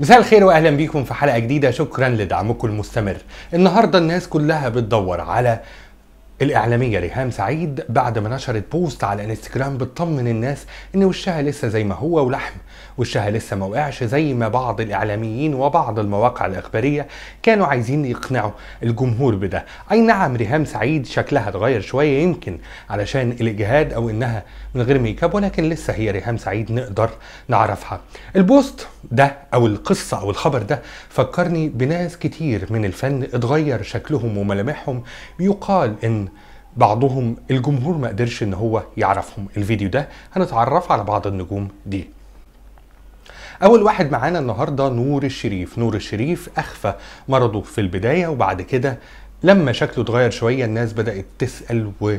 مساء الخير واهلا بيكم في حلقه جديده شكرا لدعمكم المستمر النهارده الناس كلها بتدور على الإعلامية ريهام سعيد بعد ما نشرت بوست على انستجرام بتطمن الناس إن وشها لسه زي ما هو ولحم وشها لسه ما وقعش زي ما بعض الاعلاميين وبعض المواقع الاخباريه كانوا عايزين يقنعوا الجمهور بده اي نعم ريهام سعيد شكلها اتغير شويه يمكن علشان الاجهاد او انها من غير ميك اب ولكن لسه هي ريهام سعيد نقدر نعرفها البوست ده او القصه او الخبر ده فكرني بناس كتير من الفن اتغير شكلهم وملامحهم يقال ان بعضهم الجمهور ما قدرش ان هو يعرفهم الفيديو ده هنتعرف على بعض النجوم دي اول واحد معانا النهارده نور الشريف نور الشريف اخفى مرضه في البدايه وبعد كده لما شكله اتغير شويه الناس بدات تسال و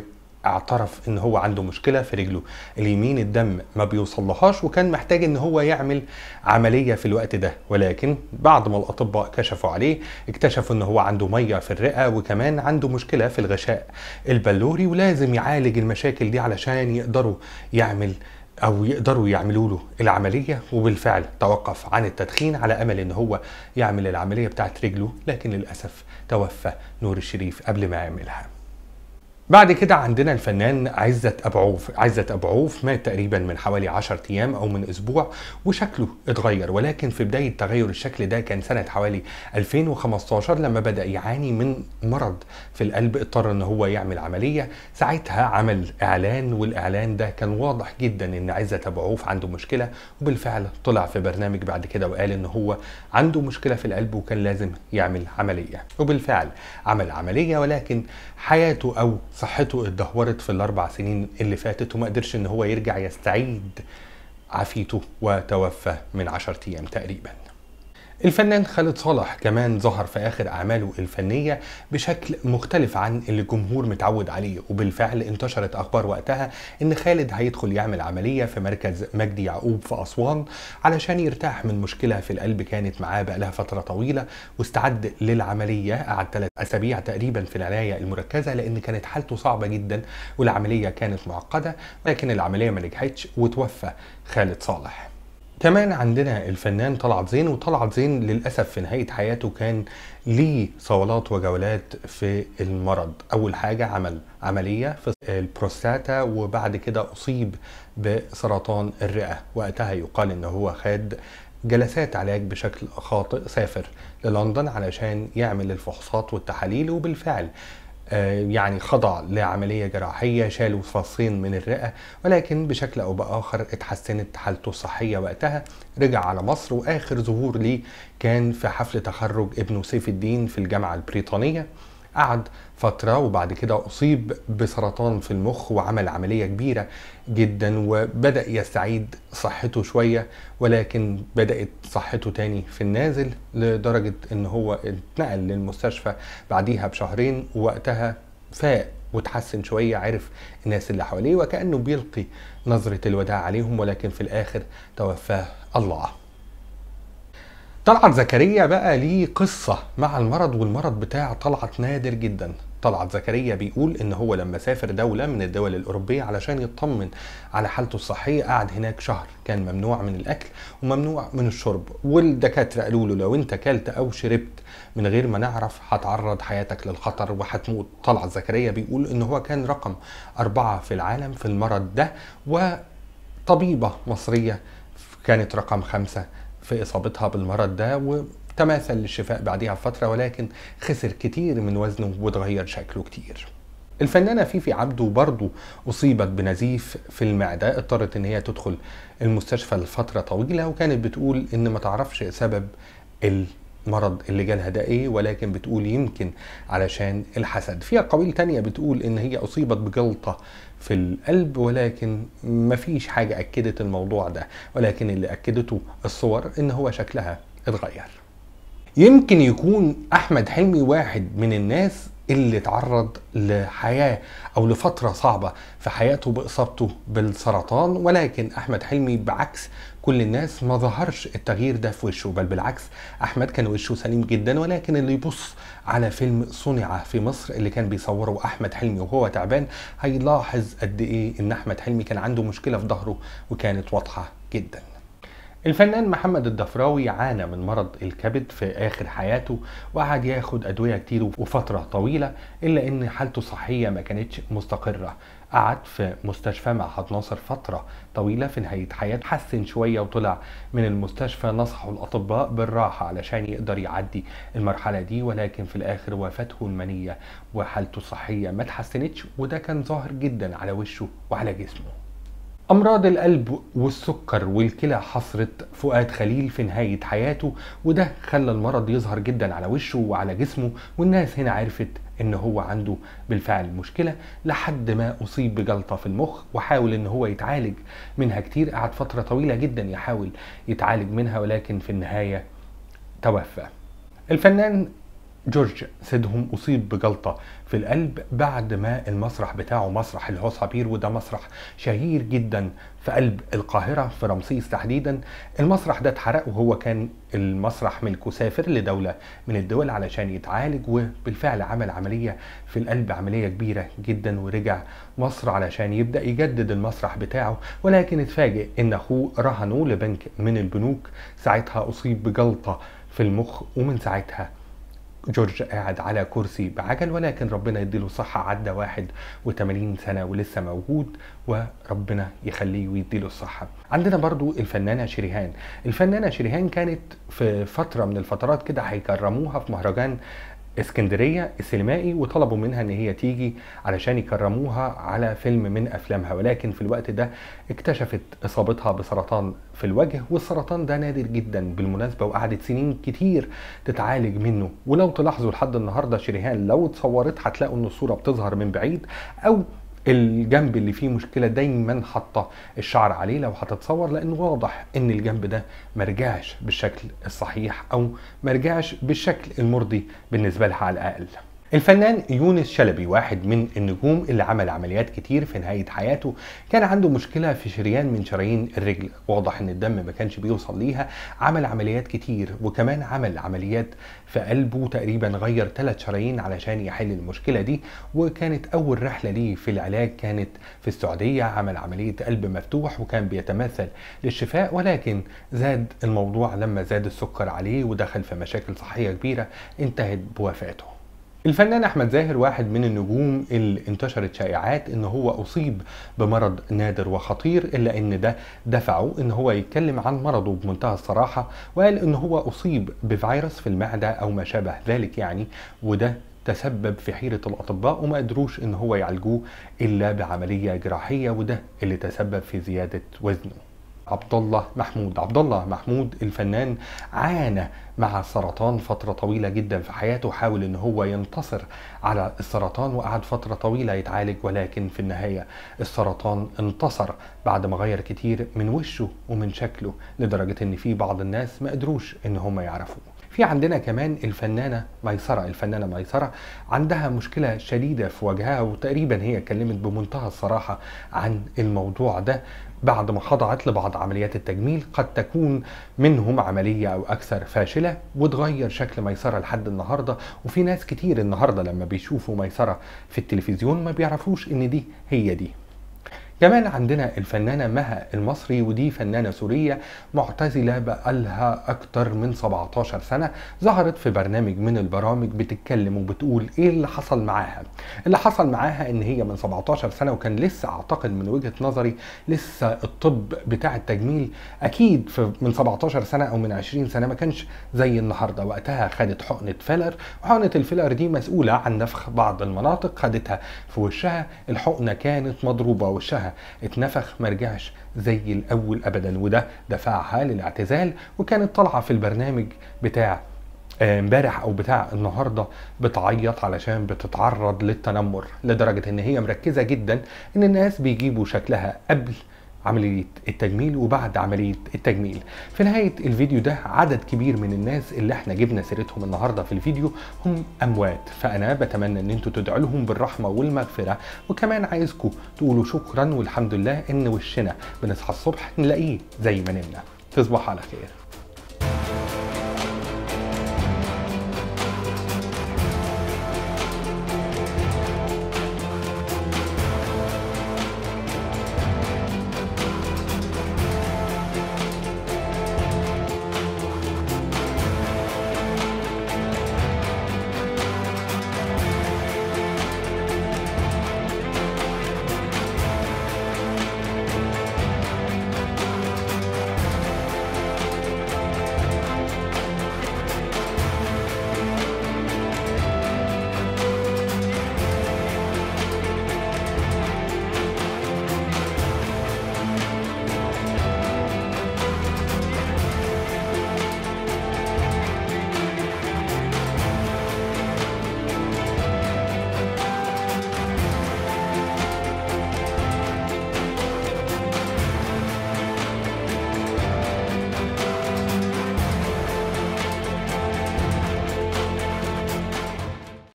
اعترف ان هو عنده مشكله في رجله اليمين الدم ما بيوصلهاش وكان محتاج ان هو يعمل عمليه في الوقت ده ولكن بعد ما الاطباء كشفوا عليه اكتشفوا ان هو عنده ميه في الرئه وكمان عنده مشكله في الغشاء البلوري ولازم يعالج المشاكل دي علشان يقدروا يعمل او يقدروا يعملوا له العمليه وبالفعل توقف عن التدخين على امل ان هو يعمل العمليه بتاعت رجله لكن للاسف توفى نور الشريف قبل ما يعملها بعد كده عندنا الفنان عزت أبو عوف عزت أبو عوف مات تقريبا من حوالي 10 أيام أو من أسبوع وشكله اتغير ولكن في بداية تغير الشكل ده كان سنة حوالي 2015 لما بدأ يعاني من مرض في القلب اضطر إن هو يعمل عملية ساعتها عمل إعلان والإعلان ده كان واضح جدا إن عزت أبو عوف عنده مشكلة وبالفعل طلع في برنامج بعد كده وقال إن هو عنده مشكلة في القلب وكان لازم يعمل عملية وبالفعل عمل عملية ولكن حياته أو صحته اتدهورت في الاربع سنين اللي فاتت وما قدرش ان هو يرجع يستعيد عافيته وتوفى من عشرة ايام تقريبا الفنان خالد صالح كمان ظهر في آخر أعماله الفنية بشكل مختلف عن اللي الجمهور متعود عليه وبالفعل انتشرت أخبار وقتها إن خالد هيدخل يعمل عملية في مركز مجدي يعقوب في أسوان علشان يرتاح من مشكلة في القلب كانت معاه بقالها فترة طويلة واستعد للعملية قعد ثلاث أسابيع تقريبا في العناية المركزة لأن كانت حالته صعبة جدا والعملية كانت معقدة لكن العملية ما نجحتش وتوفى خالد صالح كمان عندنا الفنان طلعت زين وطلعت زين للأسف في نهاية حياته كان ليه صولات وجولات في المرض أول حاجة عمل عملية في البروستاتا وبعد كده أصيب بسرطان الرئة وقتها يقال إن هو خد جلسات علاج بشكل خاطئ سافر للندن علشان يعمل الفحوصات والتحاليل وبالفعل آه، يعني خضع لعملية جراحية شالوا فصين من الرئة ولكن بشكل أو بآخر اتحسنت حالته الصحية وقتها رجع على مصر وآخر ظهور ليه كان في حفل تخرج ابنه سيف الدين في الجامعة البريطانية قعد فترة وبعد كده أصيب بسرطان في المخ وعمل عملية كبيرة جدا وبدأ يستعيد صحته شوية ولكن بدأت صحته تاني في النازل لدرجة إن هو اتنقل للمستشفى بعديها بشهرين ووقتها فاق وتحسن شوية عرف الناس اللي حواليه وكأنه بيلقي نظرة الوداع عليهم ولكن في الآخر توفاه الله طلعت زكريا بقى ليه قصة مع المرض والمرض بتاع طلعت نادر جدا طلعت زكريا بيقول ان هو لما سافر دولة من الدول الاوروبية علشان يطمن على حالته الصحية قعد هناك شهر كان ممنوع من الاكل وممنوع من الشرب والدكاترة قالوا له لو انت كلت او شربت من غير ما نعرف هتعرض حياتك للخطر وهتموت طلعت زكريا بيقول ان هو كان رقم اربعة في العالم في المرض ده وطبيبة مصرية كانت رقم خمسة في اصابتها بالمرض ده وتماثل للشفاء بعدها بفتره ولكن خسر كتير من وزنه وتغير شكله كتير الفنانه فيفي عبده برضه اصيبت بنزيف في المعده اضطرت ان هي تدخل المستشفى لفتره طويله وكانت بتقول ان ما تعرفش سبب المرض اللي جالها ده ايه ولكن بتقول يمكن علشان الحسد فيها قبيل تانية بتقول ان هي اصيبت بجلطه في القلب ولكن مفيش حاجة أكدت الموضوع ده ولكن اللي أكدته الصور إن هو شكلها اتغير يمكن يكون أحمد حلمي واحد من الناس اللي اتعرض لحياة أو لفترة صعبة في حياته بإصابته بالسرطان ولكن أحمد حلمي بعكس كل الناس ما ظهرش التغيير ده في وشه بل بالعكس احمد كان وشه سليم جدا ولكن اللي يبص على فيلم صنع في مصر اللي كان بيصوره احمد حلمي وهو تعبان هيلاحظ قد ايه ان احمد حلمي كان عنده مشكله في ظهره وكانت واضحه جدا الفنان محمد الدفراوي عانى من مرض الكبد في آخر حياته وقعد ياخد أدوية كتير وفترة طويلة إلا إن حالته الصحية ما كانتش مستقرة قعد في مستشفى مع حد ناصر فترة طويلة في نهاية حياته حسن شوية وطلع من المستشفى نصحه الأطباء بالراحة علشان يقدر يعدي المرحلة دي ولكن في الآخر وفاته المنية وحالته الصحية ما تحسنتش وده كان ظاهر جدا على وشه وعلى جسمه أمراض القلب والسكر والكلى حصرت فؤاد خليل في نهاية حياته وده خلى المرض يظهر جدا على وشه وعلى جسمه والناس هنا عرفت إن هو عنده بالفعل مشكلة لحد ما أصيب بجلطة في المخ وحاول إن هو يتعالج منها كتير قعد فترة طويلة جدا يحاول يتعالج منها ولكن في النهاية توفى الفنان جورج سيدهم أصيب بجلطة في القلب بعد ما المسرح بتاعه مسرح اللي هو وده مسرح شهير جدا في قلب القاهرة في رمسيس تحديدا المسرح ده اتحرق وهو كان المسرح ملكه سافر لدولة من الدول علشان يتعالج وبالفعل عمل عملية في القلب عملية كبيرة جدا ورجع مصر علشان يبدأ يجدد المسرح بتاعه ولكن اتفاجئ ان اخوه رهنه لبنك من البنوك ساعتها أصيب بجلطة في المخ ومن ساعتها جورج قاعد على كرسي بعجل ولكن ربنا يديله صحة عدى 81 سنة ولسه موجود وربنا يخليه ويديله الصحة عندنا برضو الفنانة شريهان الفنانة شريهان كانت في فترة من الفترات كده هيكرموها في مهرجان اسكندريه السينمائي وطلبوا منها ان هي تيجي علشان يكرموها على فيلم من افلامها ولكن في الوقت ده اكتشفت اصابتها بسرطان في الوجه والسرطان ده نادر جدا بالمناسبه وقعدت سنين كتير تتعالج منه ولو تلاحظوا لحد النهارده شريهان لو اتصورت هتلاقوا ان الصوره بتظهر من بعيد او الجنب اللي فيه مشكله دايما حاطه الشعر عليه لو هتتصور لان واضح ان الجنب ده مرجعش بالشكل الصحيح او مرجعش بالشكل المرضي بالنسبه لها على الاقل الفنان يونس شلبي واحد من النجوم اللي عمل عمليات كتير في نهاية حياته كان عنده مشكلة في شريان من شرايين الرجل واضح ان الدم ما كانش بيوصل ليها عمل عمليات كتير وكمان عمل عمليات في قلبه تقريبا غير ثلاث شرايين علشان يحل المشكلة دي وكانت أول رحلة ليه في العلاج كانت في السعودية عمل عملية قلب مفتوح وكان بيتمثل للشفاء ولكن زاد الموضوع لما زاد السكر عليه ودخل في مشاكل صحية كبيرة انتهت بوفاته الفنان احمد زاهر واحد من النجوم اللي انتشرت شائعات ان هو اصيب بمرض نادر وخطير الا ان ده دفعه ان هو يتكلم عن مرضه بمنتهى الصراحه وقال ان هو اصيب بفيروس في المعده او ما شابه ذلك يعني وده تسبب في حيرة الأطباء وما قدروش إن هو يعالجوه إلا بعملية جراحية وده اللي تسبب في زيادة وزنه عبد الله محمود عبد الله محمود الفنان عانى مع السرطان فترة طويلة جدا في حياته حاول ان هو ينتصر على السرطان وقعد فترة طويلة يتعالج ولكن في النهاية السرطان انتصر بعد ما غير كتير من وشه ومن شكله لدرجة ان في بعض الناس ما قدروش ان هم يعرفوه في عندنا كمان الفنانة ميسرة الفنانة ميسرة عندها مشكلة شديدة في وجهها وتقريبا هي اتكلمت بمنتهى الصراحة عن الموضوع ده بعد ما خضعت لبعض عمليات التجميل قد تكون منهم عملية أو أكثر فاشلة وتغير شكل ميسرة لحد النهاردة وفي ناس كتير النهاردة لما بيشوفوا ميسرة في التلفزيون ما بيعرفوش إن دي هي دي كمان عندنا الفنانة مها المصري ودي فنانة سورية معتزلة بقالها أكتر من 17 سنة ظهرت في برنامج من البرامج بتتكلم وبتقول إيه اللي حصل معاها اللي حصل معاها إن هي من 17 سنة وكان لسه أعتقد من وجهة نظري لسه الطب بتاع التجميل أكيد في من 17 سنة أو من 20 سنة ما كانش زي النهاردة وقتها خدت حقنة فيلر وحقنة الفيلر دي مسؤولة عن نفخ بعض المناطق خدتها في وشها الحقنة كانت مضروبة وشها اتنفخ ما رجعش زي الاول ابدا وده دفعها للاعتزال وكانت طالعه في البرنامج بتاع آه، امبارح او بتاع النهارده بتعيط علشان بتتعرض للتنمر لدرجه ان هي مركزه جدا ان الناس بيجيبوا شكلها قبل عملية التجميل وبعد عملية التجميل في نهاية الفيديو ده عدد كبير من الناس اللي احنا جبنا سيرتهم النهاردة في الفيديو هم أموات فأنا بتمنى ان انتوا تدعوا لهم بالرحمة والمغفرة وكمان عايزكم تقولوا شكرا والحمد لله ان وشنا بنصحى الصبح نلاقيه زي ما نمنا تصبح على خير